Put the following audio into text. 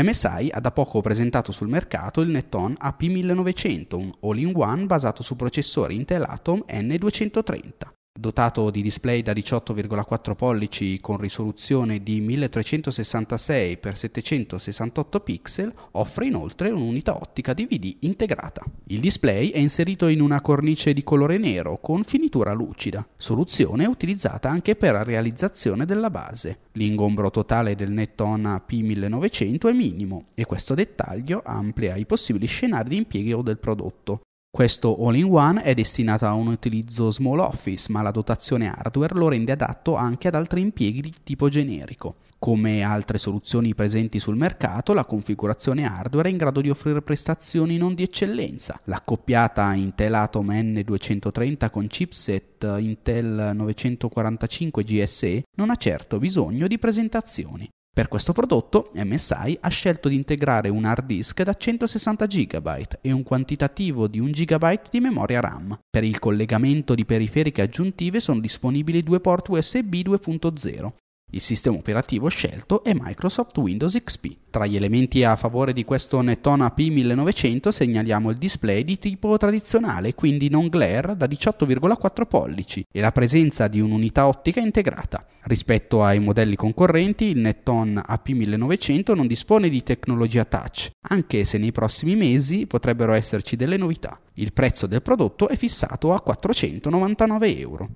MSI ha da poco presentato sul mercato il Netton AP1900, un all-in-one basato su processore Intel Atom N230 dotato di display da 18,4 pollici con risoluzione di 1366x768 pixel, offre inoltre un'unità ottica DVD integrata. Il display è inserito in una cornice di colore nero con finitura lucida, soluzione utilizzata anche per la realizzazione della base. L'ingombro totale del Nettona P1900 è minimo e questo dettaglio amplia i possibili scenari di impiego del prodotto, questo all-in-one è destinato a un utilizzo small office, ma la dotazione hardware lo rende adatto anche ad altri impieghi di tipo generico. Come altre soluzioni presenti sul mercato, la configurazione hardware è in grado di offrire prestazioni non di eccellenza. L'accoppiata Intel Atom N230 con chipset Intel 945 GSE non ha certo bisogno di presentazioni. Per questo prodotto MSI ha scelto di integrare un hard disk da 160 GB e un quantitativo di 1 GB di memoria RAM. Per il collegamento di periferiche aggiuntive sono disponibili due port USB 2.0 il sistema operativo scelto è Microsoft Windows XP. Tra gli elementi a favore di questo Netona P1900 segnaliamo il display di tipo tradizionale, quindi non glare, da 18,4 pollici e la presenza di un'unità ottica integrata. Rispetto ai modelli concorrenti, il Neton AP1900 non dispone di tecnologia touch, anche se nei prossimi mesi potrebbero esserci delle novità. Il prezzo del prodotto è fissato a 499 euro.